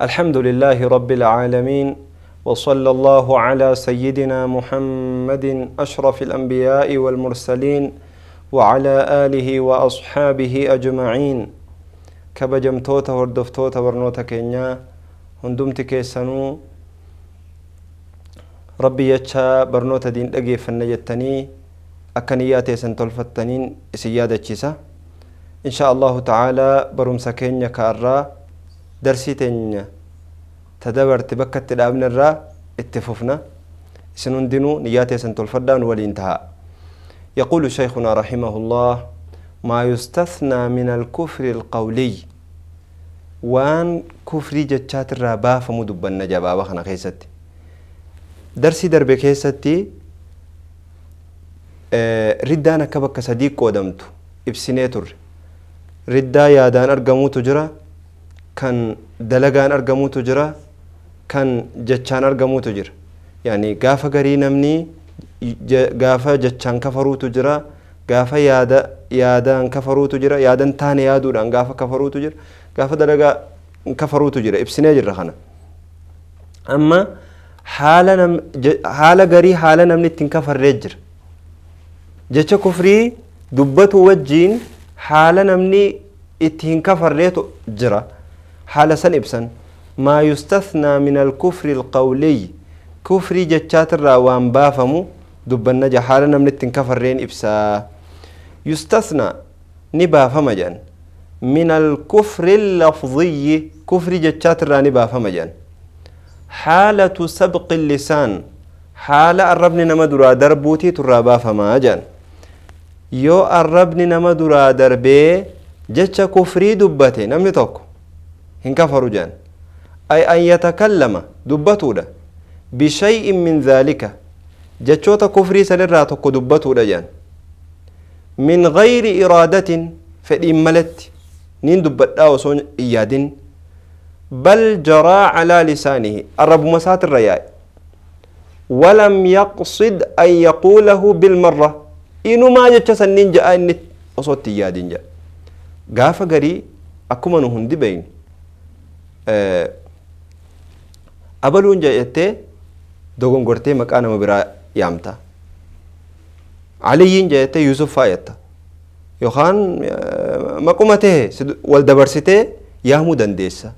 الحمد لله رب العالمين وصلى الله على سيدنا محمد اشرف الانبياء والمرسلين وعلى آله وأصحابه أجمعين كبجمتوتا وردفتوتا ورنوتا كينيا هندومت كيسانو ربي يتشا برنوتا دين أجي فنجتني أكنياتي فتنين سيادة تشيسا إن شاء الله تعالى برمسا كينيا كارا درسي تينيا تدبرت تبكت الأمن الرا اتففنا سنندنو نياتي سنتلفدان ولي انتهى يقول شيخنا رحمه الله ما يستثنى من الكفر القولي وان كفر جتشات الرابا فمدب النجابة بخنا خيستي درسي درب خيستي آه، ردانا كبك صديق قدمتو ابسينيتور ردا يادان ارغمو تجرى كان دلغان ارغمو تجرى كان جتشان ارغمو تجرى يعني قافة غري نمني gaafa jechaan kafaruutu jira gaafa yaada yaadaan kafaruutu jira yaadan taane yaaduudhaan gaafa kafaruutu jira gaafa dalagaa kafaruutu jira ibsinee jirra kana amma haala nam haala garii haala namni ittiin kafarree jira jecha kufrii dubbatu wajjiin haala namni ittiin kafarreetu jira haala san ibsan maa yustathnaa min alkufri alqawliy kufrii jechaatirraa waan baafamu دبنا جحالا نمن كفرين إبسا يستثنى نبا فمجان من الكفر اللفظي كفر جتشات نبا فمجان حالة سبق اللسان حالة الربن نمدرا دربوتي ترابا فماجان يو الربن نمدرا دربي جتش كفري دبتي نمن توكو هنكفروا جان أي أن يتكلم دبتولا بشيء من ذلك جتشوتا كفري سنرى تقدبته لجان من غير إرادة فإن ملت نندبت أوسون إياد بل جرى على لسانه الرب مسات الرياء ولم يقصد أن يقوله بالمرة إنما جتشا ننجا أن أصوت إياد جاء قاف قري أكما نهندي بين أبلون جاء يتي دوغن قرتي مكانا مبرا yaamta aliyyiin jeete yuusuf faayetta yookaan maquma tahe wal dabarsitee yaamuu dandeessa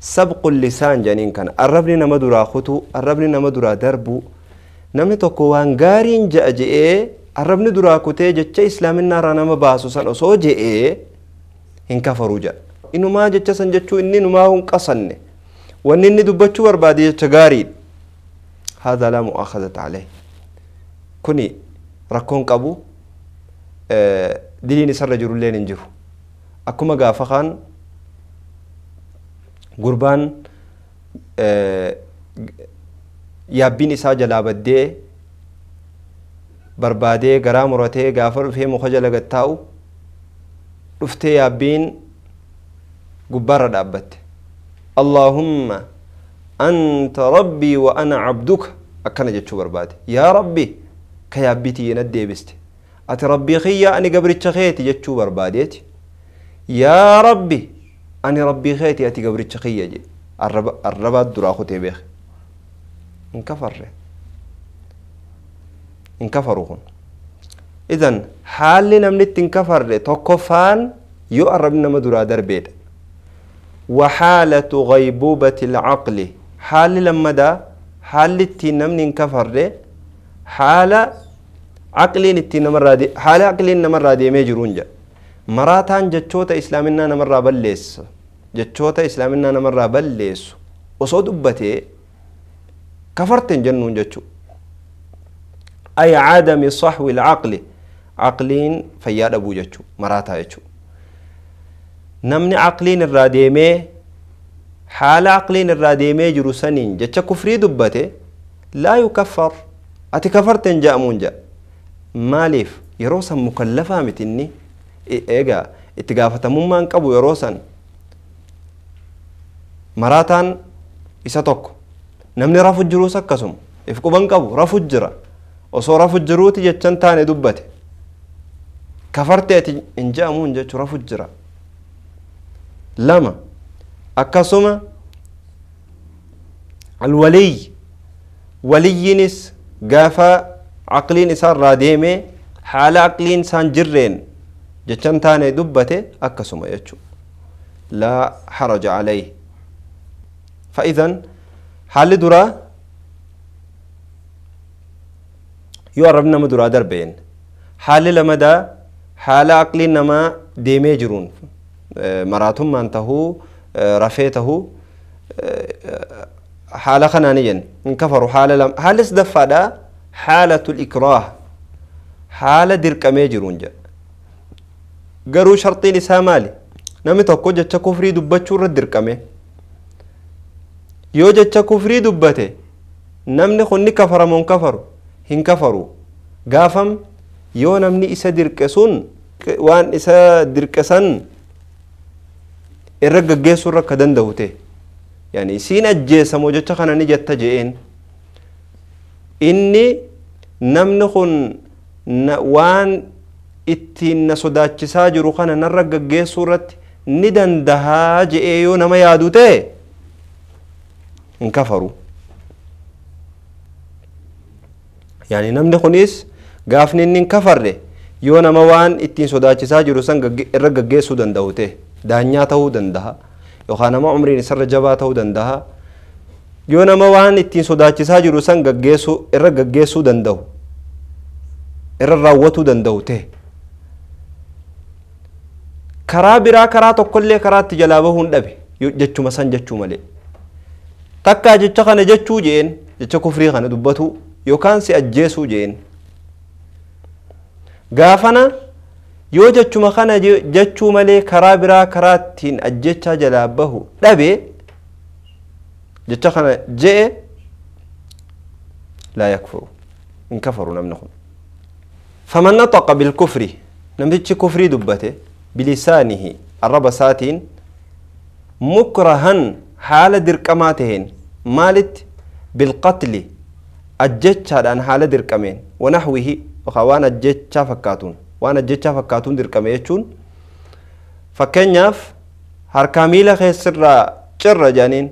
sabqu lisaan janiin kana arrabni nama duraa kutuu arrabni nama duraa darbuu namni tokko waan gaariin ja'a je'ee arrabni duraa kutee jecha islaaminaarraa nama baasu san osoo je'ee hin kafaruu jedha inumaa jecha san jechuu inni inumaa hin qasanne wanni inni dubbachuu barbaade jecha gaariidha هذا لا مؤاخذة عليه كوني ركون قبو آه، دلين سر جرو لين جرو أكو مغافخان قربان آه، يابيني سا جلابت دي بربادي غرام روتي غافر في مخجة لغتاو رفتي يابين قبارة دابت اللهم أنت ربي وأنا عبدك أكنا جتشو برباد يا ربي بيتي ندي بست أتي ربي خيا أني قبر تشخيتي جتشو برباديت يا ربي أني ربي خيتي أتي قبر تشخيا جي الرباد دراخو تيبيخ انكفر انكفروا هون إذن حالي نمني تنكفر توقفان يقرب نما درا دربيد وحالة غيبوبة العقل حال لما دا حال التين من كفر حال عقلين التين نمر حال عقلين نمر رادي ميجرون جا مراتان جتشوتا إسلامنا نمر بلس جتشوتا إسلامنا نمر بلس وصود أبتي كفرتن جنون جتشو أي عدم صحو العقل عقلين فياد أبو جتشو مراتا جتشو نمني عقلين الراديمي haala aqliin irraa deemee jiru saniin jecha kufrii dubbate laa yukaffar ati kafarte ja'amuun ja'a maaliif yeroo san mukallafaa miti inni eegaa itti gaafatamummaan qabu yeroo san maraataan isa tokko namni rafu jiruus akkasuma if quban qabu rafu jira osoo rafu jiruuti jechan taane dubbate kafarte ati hin ja'amuun jechuu rafu jira lama أكسما الولي ولي نس قافا عقلين إسان راديمي حال عقلين سان جرين جتن تاني دبته أكسما يتشو لا حرج عليه فإذا حال درا يوربنا مدرا دربين حال لمدا حال عقلين نما ديمي جرون آه، مراتهم ما انتهوا رفيته حالة خنانيا إن كفروا حالة لم هل استدفع حالة الإكراه حالة درك ميجرونجا قرو شرطي لسامالي نمي توقو جاتشا كفري دبتشو رد مي يو جاتشا كفري دبته نمني خوني كفر من كفر هن كفروا قافم يو نمني إسا درك سون وان إسا درك سن irra gaggeessuu irra akka danda'u ta'e yani isiin ajjeesamoo jecha kana ni jetta je'een inni namni kun waan ittiin na sodaachisaa jiru kana narra gaggeessuu irratti ni dandahaa je'ee yoo nama yaadu ta'e hin kafaru. yani namni kunis gaafni hin kafarre yoo nama waan ittiin sodaachisaa jiru san irra gaggeessuu danda'u daanyaa ta'uu danda'a yookaan nama umriin isarra jabaa ta'uu danda'a yoo nama waan ittiin sodaachisaa jiru san gaggeessuu irra gaggeessuu danda'u irra raawwatuu danda'u ta'e karaa biraa karaa tokkollee karaatti jalaa bahuun dhabe jechuma san jechuu malee takkaa jecha kana jechuu jeen jecha kufrii kana dubbatu yookaan si ajjeesuu jeen gaafana يو جتشو مخانا جتشو مالي كرابرا كراتين أجتشا جلابهو لابي جتشا خانا جئ لا يكفروا إن كفروا نمنخم فمن نطق بالكفر لم نمتش كفري دبته بلسانه الرب ساتين مكرها حال دركماتهن مالت بالقتل أجتشا لأن حال دركمين ونحوه وخوان أجتشا فكاتون waan ajjechaa fakkaatuun dirqame jechuun fakkeenyaaf harkaa miila keessirraa cirra jedhaniin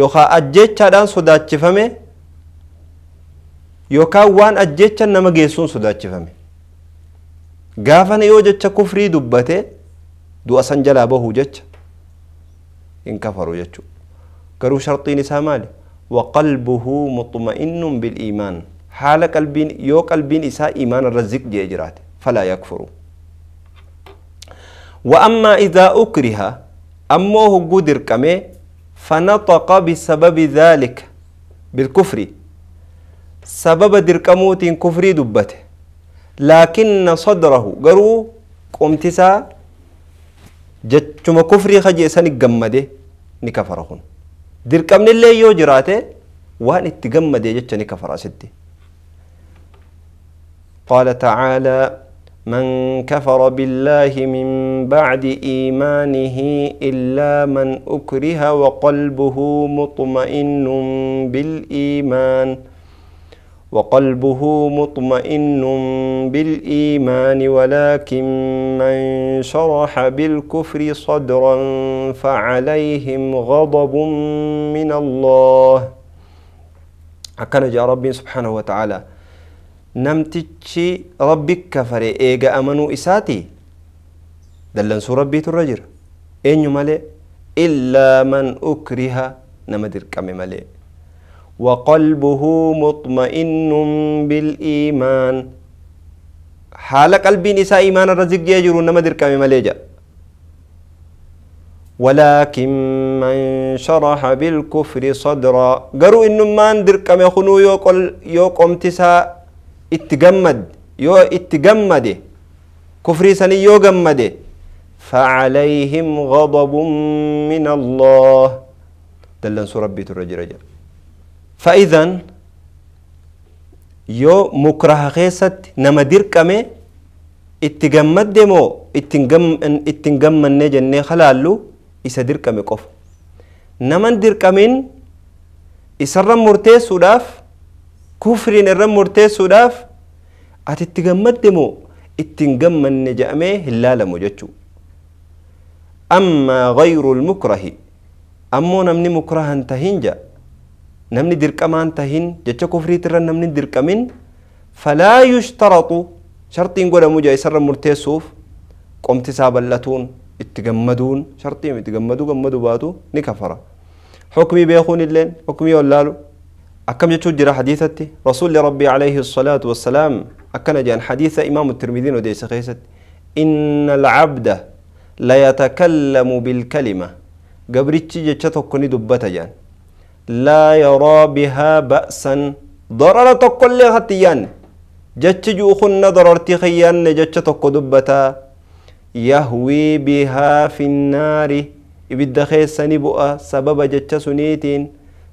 yookaan ajjechaadhaan sodaachifame yookaan waan ajjecha nama geessuun sodaachifame gaafana yoo jecha kufrii dubbate du'a san jalaa bahuu jecha hin kafaru jechuudha garuu sharxiin isaa maali waqalbuhu muxma'innuun biliimaan حال قلبين يو قلبين إساء إيمان الرزق جي جرات فلا يكفر وأما إذا أكره أموه قدر كمي فنطق بسبب ذلك بالكفر سبب دركموت كفري دبته لكن صدره قرو قمتسا جتشم كفري خجيسان قمده نكفرهن دركمن اللي يو جراته وان اتقمده جتش نكفر أسده قال تعالى من كفر بالله من بعد ايمانه الا من اكره وقلبه مطمئن بالايمان وقلبه مطمئن بالايمان ولكن من شرح بالكفر صدرا فعليهم غضب من الله جاء ربي سبحانه وتعالى namtichi rabbi kafare eega amanuu اساتي dallansuu rabbiitu ربي jira eenyu malee الا من اكره nama dirqame مالي وقلبه مطمئن بالإيمان حال قلب نساء إيمان الرزق يجرون نما درك مليجا ولكن من شرح بالكفر صدرا قروا إن من درك يخنو يوكل يقوم تساء اتجمد يو اتجمد كفري سني يو جمد فعليهم غضب من الله دلن سورة بيت الرجل رجل فإذا يو مكره خيست نمدير كمي اتجمد دمو اتنجم اتنجم من نجن نخلالو يسدير كمي قف نمدير كمين إسرم مرتي سوداف kufriin irra murteessuudhaaf ati itti gammadde moo ittiin gammanne je'amee hin laalamu jechuu ammaa gayru lmukrahi ammoo namni mukrahan tahin ja namni dirqamaan tahin jecha kufriit irra namni dirqamin falaa yushtaratu sharxiin godhamu ja isarra murteessuuf qomti isaa bal'atuun itti gammaduun sharxiin itti gammadu gammadu baatu ni kafara xukmii beekuun illeen xukmii wallaalu أكم جتو جرى حديثتي رسول ربي عليه الصلاة والسلام أكن جان حديث إمام الترمذي وديس خيست إن العبد لا يتكلم بالكلمة قبرتش جتشتو كوني دبتا جان لا يرى بها بأسا ضررة كل هتيان جتش جوخن ضررتي خيان جتشتو دبتا يهوي بها في النار إبدا خيسني بؤا سبب جتش سنيتين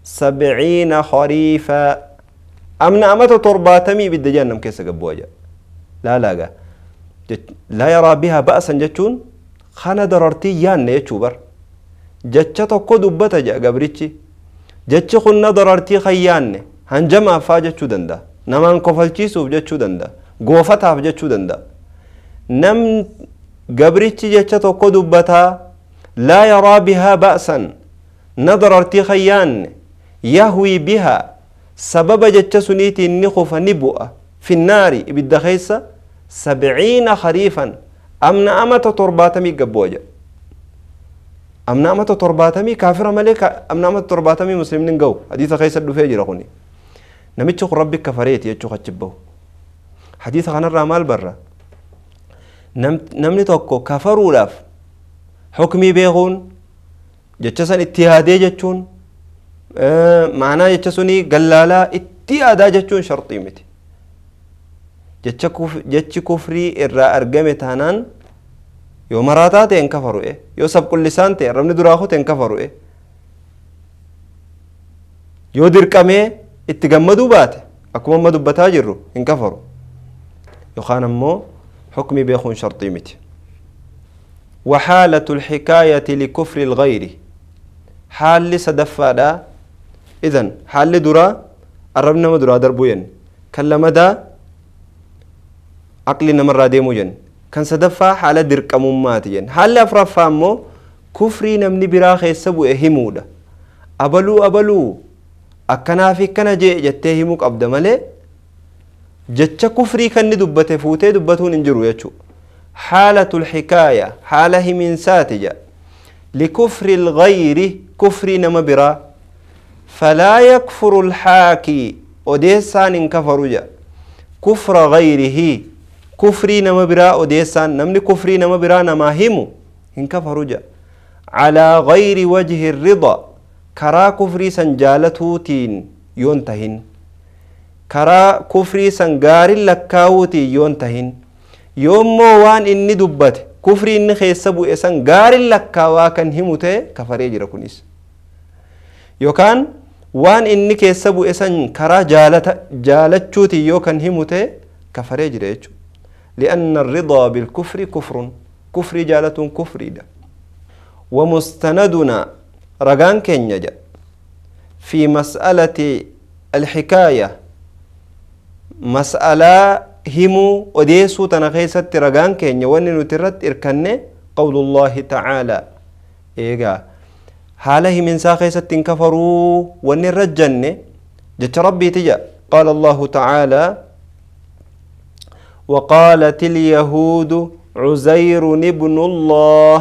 سبعين خريفا أمن أمت ترباتمي بالدجان نم كيس قبوجا لا لا جا. لا يرى بها بأسا جتشون خانا دررتي يان يتشوبر جتشة تكو دبتا جا قبريتشي جتشي خلنا دررتي خيان هنجما فا جتشو دندا نمان كفلتشي سوف جتشو دندا goofataa jechuu دندا نم gabrichi جتشة tokko dubbataa لا يرى بها بأسا نظر ارتي خيان يهوي بها سبب جتسنيتي النخف نبؤة في النار إبدا خيسة سبعين خريفا أمن أمة ترباتمي قبوجة أمن أمة ترباتمي كافر ملك أمن أمة ترباتمي مسلمين قو حديث خيسة دفاجي رغني نمتشق ربك كفريت يتشق تشبه حديث خان الرمال برا namni tokko kafaruudhaaf hukmii beekuun jecha san itti yaadee jechuun معناه جتشوني قلالا اتي ادا جتشون شرطي مت جتش كفري ارى ارقمي يو مراتا تين كفرو ايه يو سب كل لسان تين رمني دراخو تين كفرو ايه يو دير كامي بات اكوما مدو بتاجرو ان كفرو يو خان امو حكمي بيخون شرطي مت وحالة الحكاية لكفر الغير حال لسدفا إذن حال درا أربنا نما درا دربو ين كلما دا عقل نما را ين كان سدفا حال درك أمومات ين حال أفرفا مو كفري نمني برا خيسبو إهمودا أبلو أبلو أكنا في كنا جي جتهيموك himuu مالي malee كفري كان kan فوتي dubbate fuutee dubbatuun حالة الحكاية حالة من ساتجة لكفر الغير كفر نما برا فلا يكفر الحاكي odeessaan hin kafaru jedha kufra gayrihii kufrii nama biraa odeessaan namni kufrii nama biraa namaa himu hin kafaru jedha calaa gayri wajhi rida karaa kufrii san jaalatuutiin yoon tahin karaa kufrii san gaarin lakkaawuutiin yoon tahin yoommoo waan inni dubbate kufrii inni keessa bu'e san gaarin lakkaawaa kan himu ta'e kafaree jira kunis yookaan وان اني keessa اسن كرا جالتا jaalachuuti يو kan himu ta'e kafaree jira لأن الرضا بالكفر كفر كفر جالة كفر دا ومستندنا رغان كينيا في مسألة الحكاية مسألة همو وديسو تنغيسة رجان كينيا وأن نترت إركنة قول الله تعالى إيجا من ساخي خيسة كفروا وني الرجن جت ربي تجا قال الله تعالى وقالت اليهود عزير ابن الله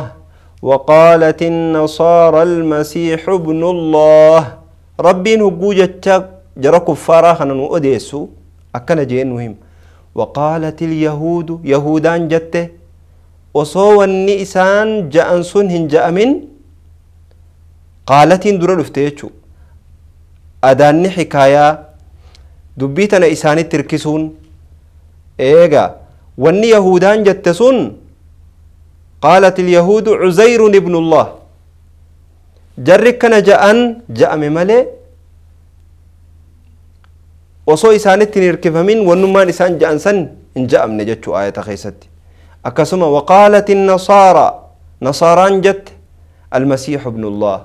وقالت النصارى المسيح ابن الله ربي هبو جت جرى كفارا خنن أديسو أكنا جينهم وقالت اليهود يهودان جت وصو النئسان جأنسون من قالتين دورا لفتيتشو أداني حكاية دبيتنا إساني تركسون إيغا واني يهودان جتسون قالت اليهود عزير ابن الله جركنا جاءن جاء ممالي وصو إساني تنركفمين ونما إسان جاءن سن إن جاء من جتشو آية خيستي أكسما وقالت النصارى نصاران جت المسيح ابن الله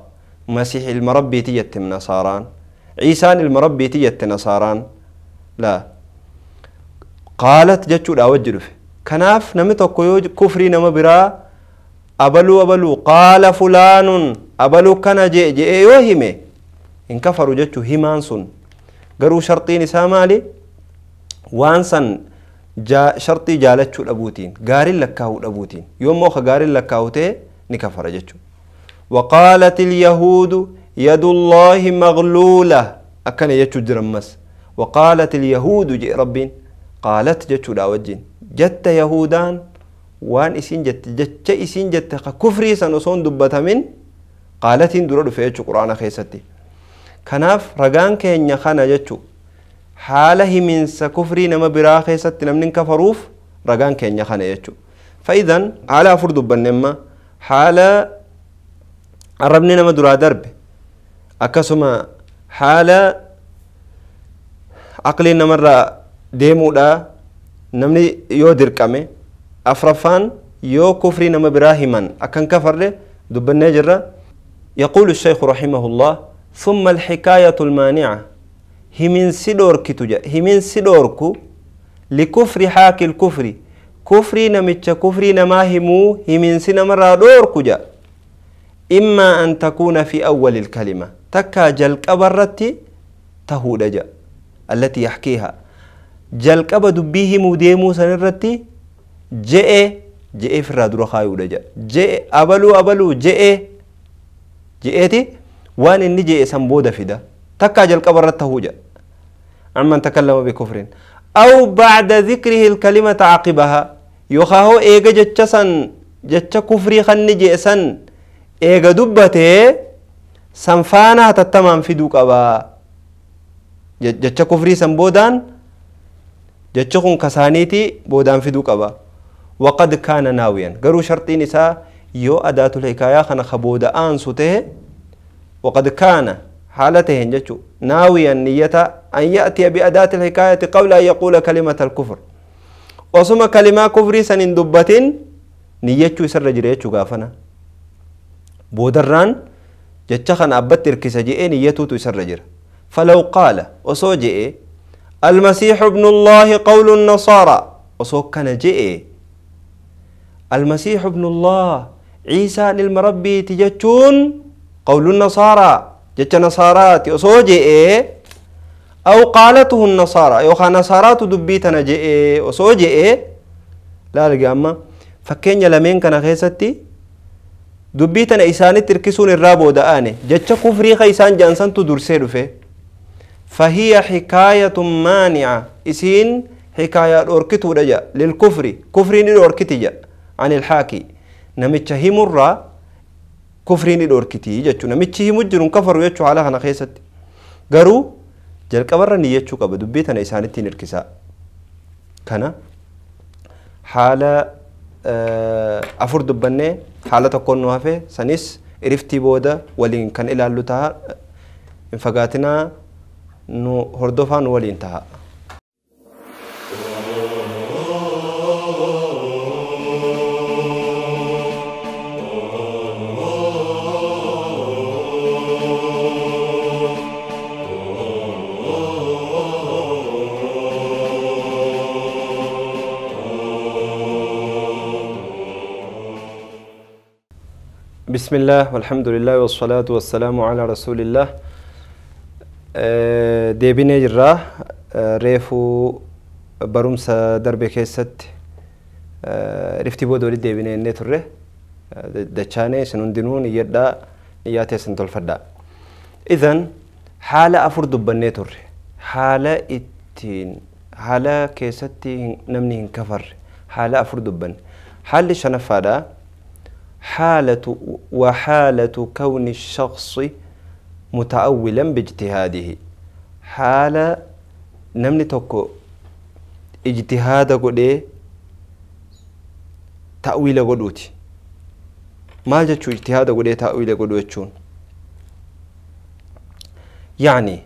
مسيح المربي تيت من نصاران عيسان المربي تيت نصاران لا قالت جتشود أوجد في كناف نمتك كفري نما برا أبلو أبلو قال فلان أبلو كان جئ جئ يوهمه إن كفروا جتشو همان سن قروا شرطين سامالي وانسن جا شرطي جالتشو الأبوتين قاري لكاو الأبوتين يوم موخ قاري لكاو تي نكفر جتشو وقالت اليهود يد الله مغلولة أكن يجو درمس وقالت اليهود جي ربين قالت جتو لا وجين جت يهودان وان اسين جت جت اسين جت كفري سنوسون دبتا من قالت ان درد في يجو قرآن خيستي كناف رغان كهن يخانا جتو حاله من سكفري نما برا خيستي نمن كفروف رغان كهن يخانا جتو فإذا على فرد بنما حال arrabni nama duraa darbe akkasuma haala aqliin namarraa deemuudha namni yoo dirqame afraffaan yoo kufrii nama biraa himan akkan kafarre dubbannee jirra يقول الشيخ رحمه الله ثم الحكاية المانعة همين سدورك تجا همين سدوركو لكفر حاكي الكفر كفري نمتش كفري نماهمو همين سنمرا دوركو جا إما أن تكون في أول الكلمة تكا جلقبرت تهودج التي يحكيها جلقب دبيه مديمو سنرت جئ جئ فراد رخاي ودج جئ أبلو أبلو جئ جئتي وان إني جئ سنبود فدا تكا جلقبرت تهودج عمن تكلم بكفر أو بعد ذكره الكلمة عقبها يخاهو إيجا سن جتشا كفري خن جئسن eega dubbatee san faana hatattamaan fiduu qabaa jecha kufrii san boodaan jecha kun kasaaniiti boodaan fiduu qaba waqad kaana naawiyan garuu sharxiin isaa yoo adaatul hikaayaa kana ka booda'aansu tahe waqad kaana حالة تهن جتشو ناويا نية أن يأتي بأداة الحكاية قبل أن يقول كلمة الكفر وصم كلمة كفر سن دبتين نيتشو سر جريتشو غافنا بودران جتشخن أبت إركس جئين يتوت يسر فلو قال وصو جئ المسيح ابن الله قول النصارى وصو كان جئ المسيح ابن الله عيسى للمربي تجتون قول النصارى جتش نصارات وصو جئ أو قالته النصارى يوخا نصارات دبيتنا جئ وصو جئ لا لقى أما فكين مين كان غيستي dubbii tana isaanitti hirkisuun irraa booda aane jecha kufrii ka isaan jaansantu dursee dhufe fahiya hikaayatun maanica isiin hikaayaa dhoorkituudha jedha lilkufri kufriin i dhoorkiti jedha an ilhaaki namicha himurraa kufriin i dhoorkitii jechuu namichi himu jirun kafaru jechuu haala kana keessatti garuu jalqabarra niyyachuu qaba dubbii tana isaanittiin hirkisaa kana haala afur dubbannee haala tokkoon nu hafe sanis iriftii booda waliin kan ilaallu ta'a hin fagaatinaa nu hordofaa nu waliin ta'a. بسم الله والحمد لله والصلاة والسلام على رسول الله deebinee jirraa reefuu barumsa darbe keessatti rifti booda walitti deebinee innee turre dachaanee isin hundinuu niyyadhaa niyyaa teessan tolfadhaa. Idan haala afur dubbannee turre haala ittiin haala keessatti namni hin kafarre haala afur dubbanne haalli shanaffaadhaa. حالة وحالة كون الشخص متأولا باجتهاده حالة نمني توكو اجتهاد قد إيه؟ تأويل قدوتي ما جاتشو اجتهاد قد إيه؟ تأويل قدوتشون يعني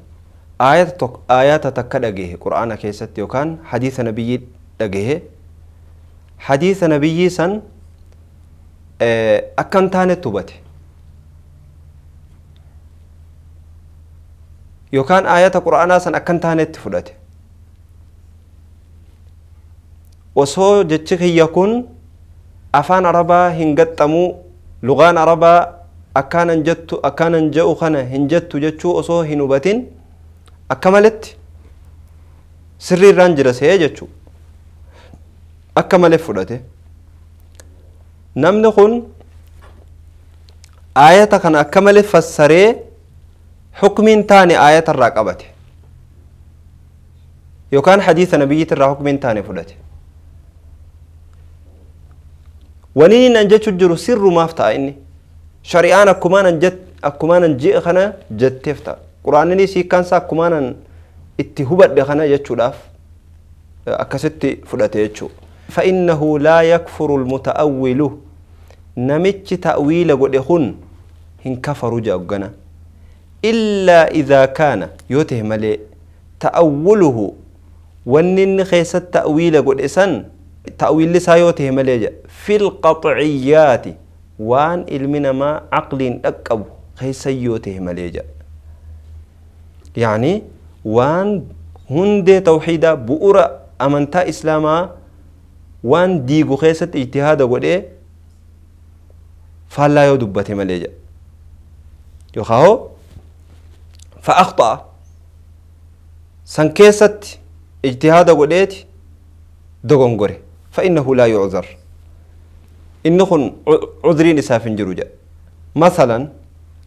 آيات تك آيات تكدغه قرآن كيست يوكان حديث نبي دغه حديث نبي سن akka hin taanetti hubate yookaan ayata quraanaa san akka hin taanetti fudhate osoo jechi kiyya kun afaan arabaa hin gaxxamu lugaan arabaa akkaanan jettu akkaanan je'u kana hin jettu jechuu osoo hin hubatin akka maletti sirri irraan jira see jechuu akka malee fudhate namni kun aayata kana akka malee fassaree hukmiin taane aayata irraa qabate yookaan hadiisa nabiyyiit irraa hukmiin taane fudhate waniin an jechuun jiru sirru maaf ta'a inni shari'aan akkumaan an ji'e kana jetteef ta'a quraaninis hiikkaansa akkumaan an itti hubadhe kana jechuudhaaf akkasitti fudhate jechuudha. فإنه لا يكفر المتأول نمت تأويل قد هن هن كفر جاوغنا إلا إذا كان يتهم ملي تأوله ونن خيس التأويل قد إسان تأويل لسا يوته ملي في القطعيات وان إلمنا ما عقل أكب خيس يوته ملي يعني وان هند توحيدا بؤرة أمنتا إسلاما وان ديغو خيست اجتهاد وده فلا يدبت مليجا يخاهو فأخطأ سنكيست اجتهاد وده دغون غري فإنه لا يعذر إنهن عذرين سافن جروجا مثلا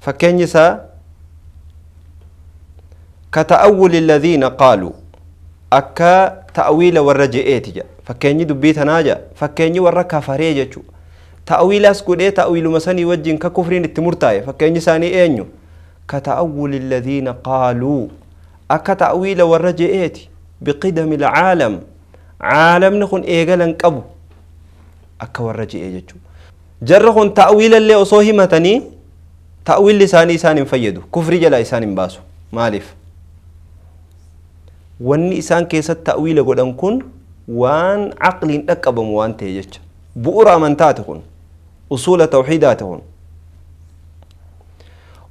فكين يسا كتأول الذين قالوا أكا تأويل والرجئيتي fakkeenyi dubbii tanaa jedha fakkeenyi warra kafaree jechuudha ta'awiilas godhee ta'awiiluma sanii wajjin ka kufriin itti murtaa'e fakkeenyi isaanii eenyu ka ta'awwuli ladhiina qaaluu akka ta'awiila warra je'eeti biqidami lcaalam caalamni kun eegala hin qabu akka warra je'ee jechuudha jarra kun ta'awiilallee osoo himatanii ta'awiilli isaanii isaan hin fayyadu kufrii jala isaan hin baasu maaliif wanni isaan keessatti ta'awiila godhan kun وان عقل أكبر موان ta'e بؤرا من تاتهن أصول توحيداتهن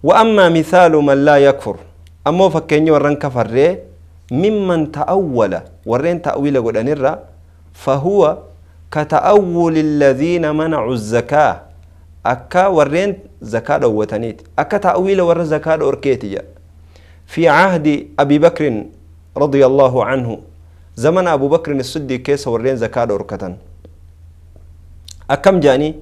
وأما مثال من لا يكفر أما فكيني ورن كفر ممن تأول ورن تأويل قدنرا فهو كتأول الذين منعوا الزكاة أكا ورن زكاة وتنيت أكا تأويل ور زكاة أركيتيا في عهد أبي بكر رضي الله عنه زمن أبو بكر الصديق كيس ورين زكاة أركتن أكم جاني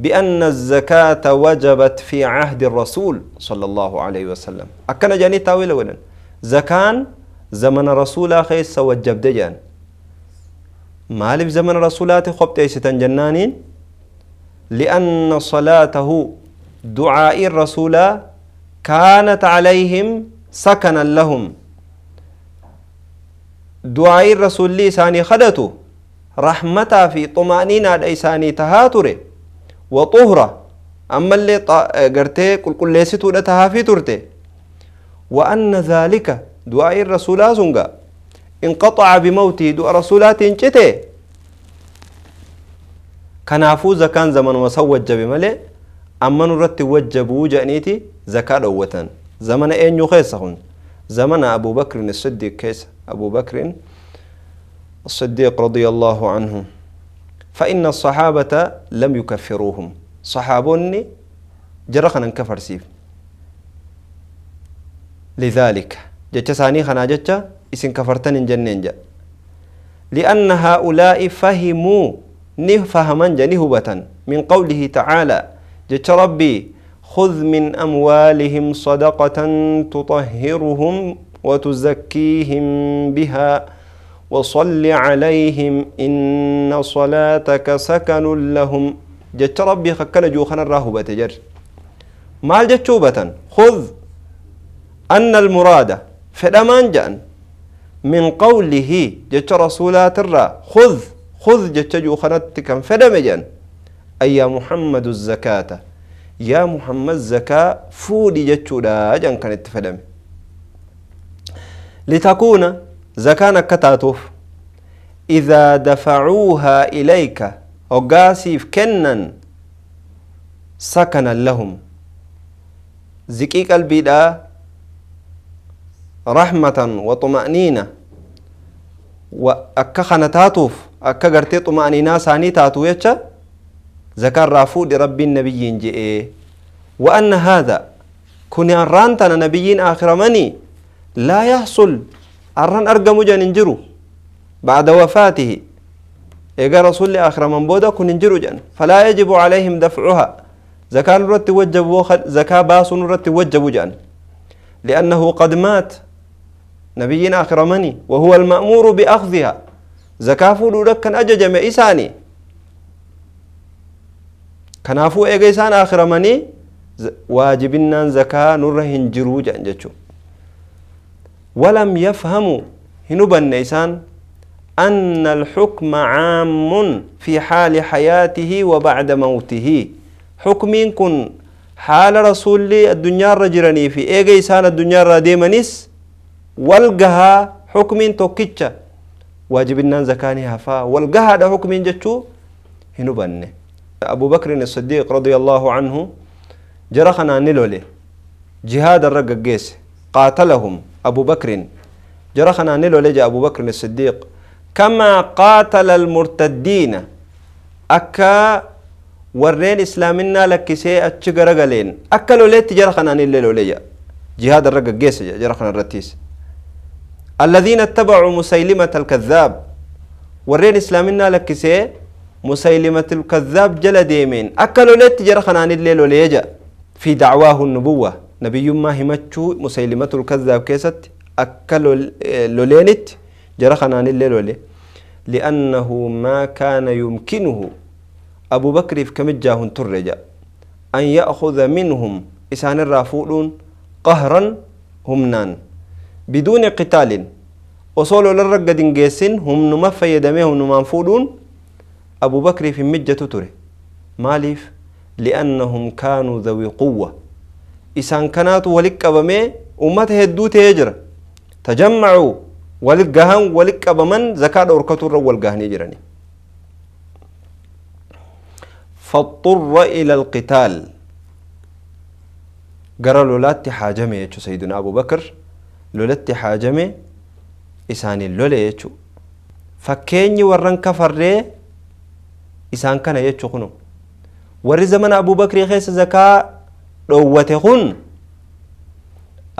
بأن الزكاة وجبت في عهد الرسول صلى الله عليه وسلم أكنا جاني تاويل ولن زكان زمن رسول خيس وجب دجان مالف زمن رسولات خبت إيستن جنانين لأن صلاته دعاء الرسول كانت عليهم سكنا لهم دعاء الرسول لي ساني خدتو رحمتا في طمانينا لي ساني تهاتري وطهرة أما اللي قرتي كل كل ليستو لتها في ترتي وأن ذلك دعاء الرسول زنقا انقطع بموتي دعاء رسولات انشتي كان فوزا كان زمن وسوى الجبي مالي أما نرتي وجبو جانيتي زكاة أوتا زمن أين يخيصهن زمن أبو بكر الصديق كيسه أبو بكر الصديق رضي الله عنه فإن الصحابة لم يكفروهم صحابوني جرخنا كفر سيف لذلك جتش خنا جتش اسن كفرتن جنين جا لأن هؤلاء فهموا نفهما جنهبة من قوله تعالى جت ربي خذ من أموالهم صدقة تطهرهم وتزكيهم بها وصل عليهم إن صلاتك سكن لهم جت ربي خكل جوخنا الراهبة جر مال توبة خذ أن المراد فلمان جأن من قوله جت رسولات الرا خذ خذ جت جوخنت كم أي يا محمد الزكاة يا محمد زكاة جت لا جن كانت فلمه لتكون زكان كتاتوف إذا دفعوها إليك وقاسيف كنن سكنا لهم زكي قلبي رحمة وطمأنينة وأكخنا تاتوف أكغرتي طمأنينة ساني تاتو زكا زكار رافود ربي النبيين جئي وأن هذا كوني رانتنا نبيين آخر مني لا يحصل أرن أرقم جان نجرو بعد وفاته إذا رسول آخر من بودا كن نجرو جان فلا يجب عليهم دفعها زكاة رت وجب وخد زكاة باس رت وجب جان لأنه قد مات نبينا آخر مني وهو المأمور بأخذها زكاة فولو كان أججم إساني كنافو إيجيسان آخر مني واجبنا زكاة nurra hin jiruu jedhan ولم يفهموا هنوبا نيسان أن الحكم عام في حال حياته وبعد موته حكم كن حال رسول الدنيا رجرني في إيجا سال الدنيا رديمنيس والقها حكم توكيتشا النان زكاني هفا والقها ده حكم جتشو هنبن أبو بكر الصديق رضي الله عنه جرخنا نلولي جهاد الرقق قاتلهم أبو بكر جرخنا نلو لجا أبو بكر الصديق كما قاتل المرتدين أكا ورين إسلامنا لك سي أتشقرقلين أكا لو ليت جرخنا نلو لجا جهاد الرقا قيس جرخنا الرتيس الذين اتبعوا مسيلمة الكذاب ورين إسلامنا لك سي مسيلمة الكذاب جل ديمين أكا ليت جرخنا نلو لجا في دعواه النبوه نبي ما همتشو مسلمة الكذاب كيست أكل آه، لولينت جرخنا عن ولي لأنه ما كان يمكنه أبو بكر في كم جاهن ترجع أن يأخذ منهم إسان الرافولون قهرا همنان بدون قتال وصولوا للرقة دنجيسين هم نما فيدميهم نما أبو بكر في مجة تري ماليف لأنهم كانوا ذوي قوة إسان كانت ولك أبمي أمت هدو تيجر تجمعوا ولك جهان ولك أبمن زكاة أركتو الرول قهن يجرني فاضطر إلى القتال قرا لولات حاجمي يجو سيدنا أبو بكر لولات حاجمي إساني اللولي يجو فكيني ورن كفر إسان كان يجو خنو ورزمن أبو بكر يخيس زكاة dhoowwate kun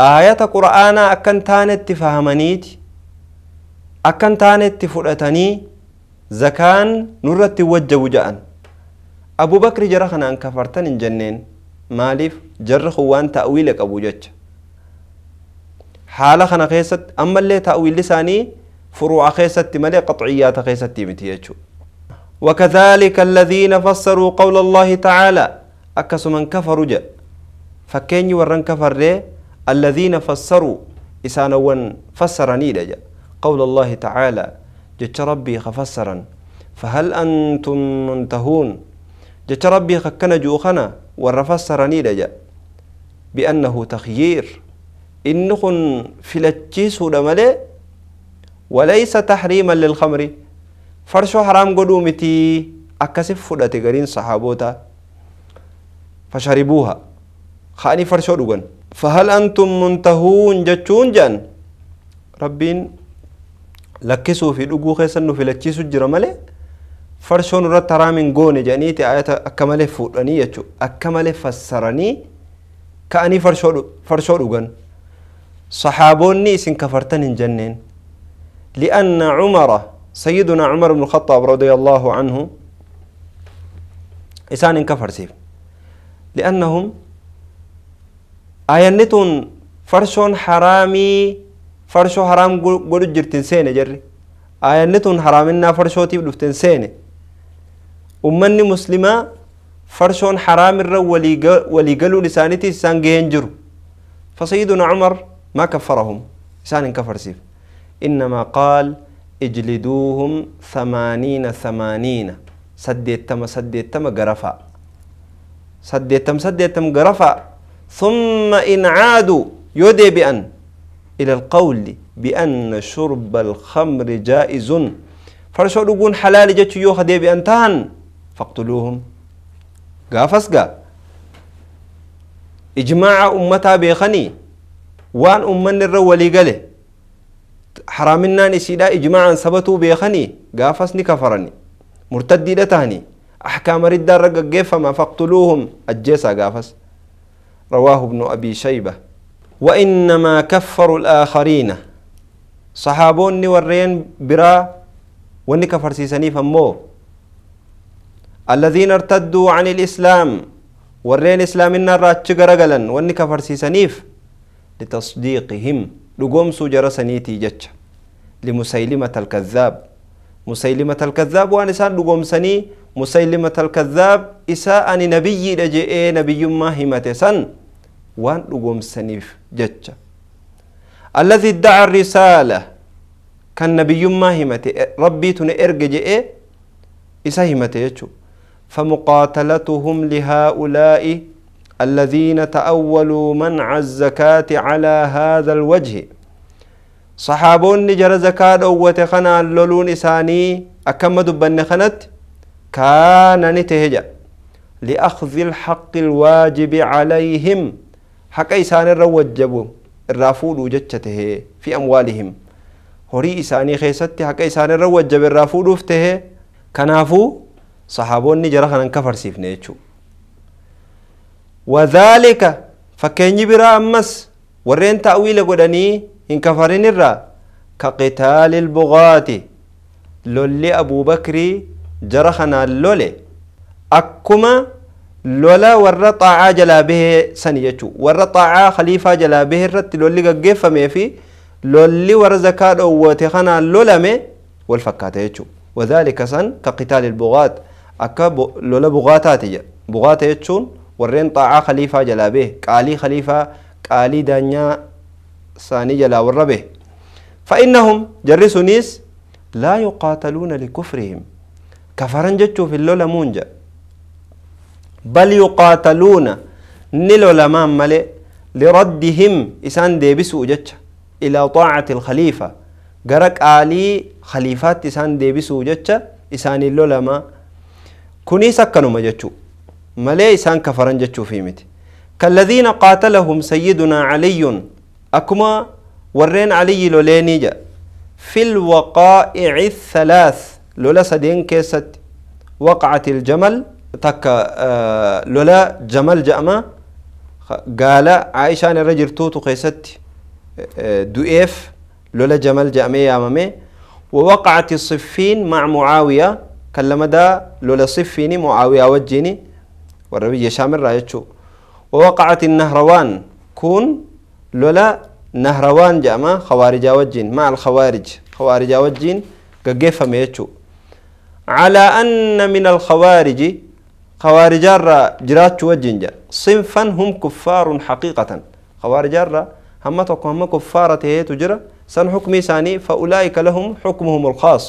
aayata qura'aanaa akkan taanetti fahamaniiti akkan taanetti fudhatanii zakaan nurratti wajjabu ja'an abubakri jara kanaan kafartan hin jenneen maaliif jarri kun waan ta'wiila qabu jecha haala kana keessatti ammallee ta'wiilli isaanii furuu'a keessatti malee qaxxiyyaata keessatti miti jechuudha. وكذلك الذين فسروا قول الله تعالى أكسما كفروا جاء فكيني ورن كفر الذين فسروا إسانا ون فسرني لجا قول الله تعالى جت ربي خفسرا فهل أنتم منتهون جت ربي خكنا جوخنا ورفسرني لجا بأنه تخيير إنخن في لتشيس ودمالي وليس تحريما للخمر فرشو حرام قدومتي أكسف فلتقرين صحابوتا فشربوها خاني فرشو فهل أنتم منتهون جتون جان ربين لكسو في لغو خيسنو في لكسو جرمالي فرشون را ترامين غوني جاني تي آيات أكمالي فوراني يچو أكمالي فسراني كأني فرشو دوغن صحابوني سن كفرتن جنين لأن عمر سيدنا عمر بن الخطاب رضي الله عنه إسان كفر سيف لأنهم ayanni tun farshoon haraamii farshoo haraam godhu jirtin seene jirri ayanni tun haraaminaa farshootiif dhuften seene ummanni muslimaa farshoon haraamirra walii galuun isaaniiti isaan gaheen jiru fasayiduna cumar maa kafarahum isaan hin kafarsiif innamaa qaal ijliduuhum thamaaniina thamaaniina saddeettama saddeettama garafa saddeettam saddeettam garafa ثم إن عادوا يدي بأن إلى القول بأن شرب الخمر جائز فرشوا لقون حلال جاتو يوخ دي بأن تهن فاقتلوهم قافس قا إجماع أمتا بيخني وان أمان الرولي قاله حرامنان إسيدا إجماعا سبتو بيخني قافس نكفرني مرتدي لتهني أحكام ردار رقا فما فاقتلوهم أجيسا قافس رواه ابن أبي شيبة وإنما كفروا الآخرين صحابون ورين برا ونكفر سيسني فمو الذين ارتدوا عن الإسلام ورين إسلامنا راتش غرغلا وني كفرسيسنيف لتصديقهم لقوم سجر سنيتي جتش لمسيلمة الكذاب مسيلمة الكذاب وأن إسان لقوم سني مسيلمة الكذاب إساء نبي لجئي نبي ما همتسن وان سنيف جتش الذي ادعى الرسالة كان نبي ما همته ربي تن إرجع إيه إسا همته يتشو فمقاتلتهم لهؤلاء الذين تأولوا منع الزكاة على هذا الوجه صحابون نجر زكاة أوة خنا اللولون إساني أكمد بنخنت كان نتهجا لأخذ الحق الواجب عليهم haqa isaanirra wajjabu irraa fuudhuu jecha tahee fi amwaalihim horii isaanii keessatti haqa isaanirra wajjabe irraa fuudhuuf tahee kanaafuu saxaaboonni jara kanan kafarsiifne jechuudha. wadhaalika fakkeenyi biraa ammas warreen ta'wiila godhanii hin kafarin irraa ka qitaali buqaati lolli abuubakrii jara kanaan lole akkuma لولا ور طاعة جلا به سنيجو ور طاعة خليفة جلا به رت لولي قجف ما في لولي ور وتخنا لولا ما والفكات يجو وذلك سن كقتال البغات أكب لولا بغاتاتي يجو بغاتة ورين طاعة خليفة جلا به كالي خليفة كالي دنيا ساني جلا وربه فإنهم جرسونيس لا يقاتلون لكفرهم كفرنجتو في اللولا مونجا بل يقاتلون نلولما ملي لردهم إسان ديبس جتش إلى طاعة الخليفة قرق آلي خليفات إسان ديبس جتش إسان اللولما كوني سكنوا مجتشو ملي إسان كفرن جتشو في مت كالذين قاتلهم سيدنا علي أكما ورين علي لولينيجا في الوقائع الثلاث لولا سدين كيست وقعت الجمل takka eh, lola jamal jedhama gaala aayishaan irra jirtuutu keessatti لولا eh, جمال jamal يا مامي ووقعت الصفين مع معاوية كلمدا لولا صفيني معاوية وجيني والربي يشام الرايتشو ووقعت النهروان كون لولا نهروان جاما خوارج وجين مع الخوارج خوارج وجين قجيفة ميتشو على أن من الخوارج خوارجارا جراتش وجنجا صنفا هم كفار حقيقة خوارجارا هم تقوم كفارة هي تجرى سن حكمي ساني فأولئك لهم حكمهم الخاص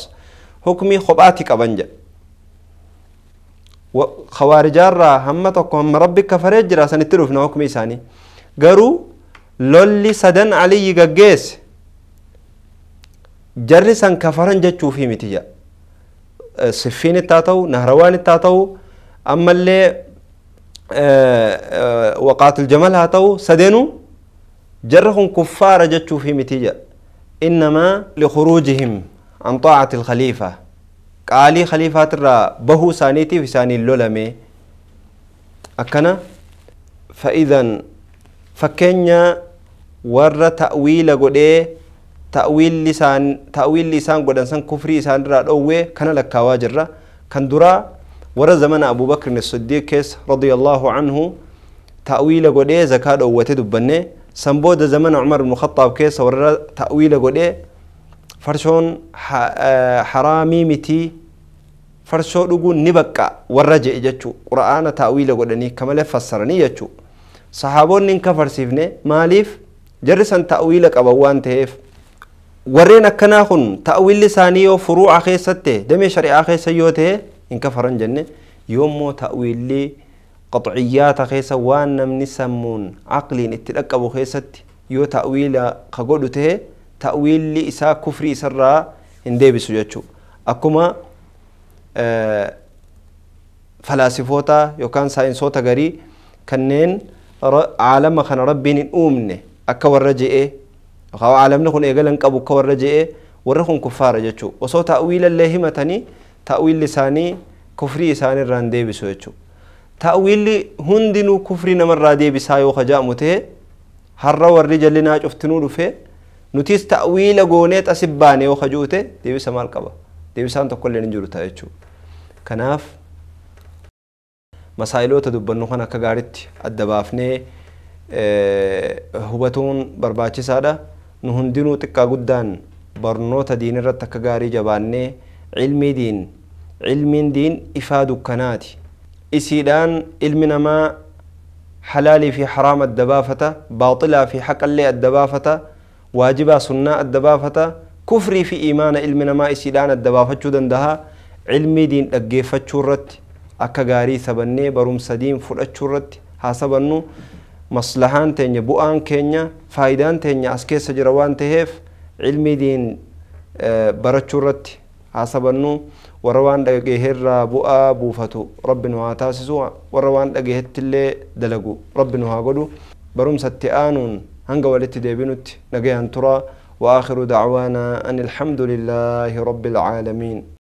حكمي خباتك بنجا وخوارجارا هم تقوم ربك كفر جرى سن تروفنا حكمي ساني قروا لولي سدن علي قجيس جرسا كفرن جتشو في متجا سفين أه، التاتو نهروان التاتو اما اللي آه،, آه وقات الجمل هاتو سدينو جرهم كفار جتشو في متيجة إنما لخروجهم عن طاعة الخليفة قالي خليفة ترى بهو سانيتي في ساني اللولمي أكنا فإذا فكنيا ور تأويل قدي تأويل لسان تأويل لسان قدن سان كفري سان را كان لك واجر كان درا ورا زمن أبو بكر الصديق كيس رضي الله عنه تأويل قدي زكاة أوته دبنة سنبود زمن عمر بن الخطاب كيس ورا تأويل قدي فرشون حرامي متي فرشو دغو نبقى ورجع جتشو قرآن تأويل قدني كمل فسرني جتشو صحابون نين كفرسيفني ماليف جرسن تأويل قبوان تهف ورين أكنا خن تأويل لسانيو فروع خيسته دمي شريعة خيسيوته إن كفر جنة يوم تأويلي قطعيات خيسا وان نمني سمون عقلين اتلقى أبو خيست يو تأويل قدوته تأويل إسا كفري سرا هندي بسجاتشو أكما آه فلاسفوتا يوكان ساينسوتا غري كنين عالم خن ربين أمني أكا ورجئ أو عالمنا خن إيقلن قبو كورجئ ورخن كفار جاتشو وصوت تأويل الله همتني ta'wiilli isaanii kufrii isaaniirraan deebisu jechuudha. ta'wiilli hundinuu kufrii namarraa deebisaa yoo kajaamu ta'e har'a warri jallinaa cuftinuu dhufee nutis ta'wiila goonee xasib baane yoo kajuu ta'e deebisa maal qaba deebisaan tokkollee hin jiru ta'a jechuudha. Kanaaf masaa'iloota dubbannu kan akka gaariitti adda baafnee hubatuun barbaachisaadha. Nu hundinuu xiqqaa guddaan barnoota diinirratti akka gaarii jabaannee cilmii diin cilmiin diin ifaa dukkanaati isiidhaan ilmi namaa halaalii fi haraam adda baafata baaxilaa fi haqallee adda baafata waajibaa sunnaa adda baafata kufrii fi imaana ilmi namaa isiidhaan adda baafachuu danda'a cilmii diin dhaggeeffachuu irratti akka gaarii sabannee barumsa diin fudhachuu irratti haa sabannu maslahaan teenya bu'aan keenya faayidaan teenya as keessa jira waan ta'eef cilmii diin barachuu irratti حسبنو وروان دغهر بوا بوفتو ربن واتاسو وروان دغهت اللي دلغو ربن هاغدو بروم ستيانون هنغ ولت ديبنوت نغي انترا واخر دعوانا ان الحمد لله رب العالمين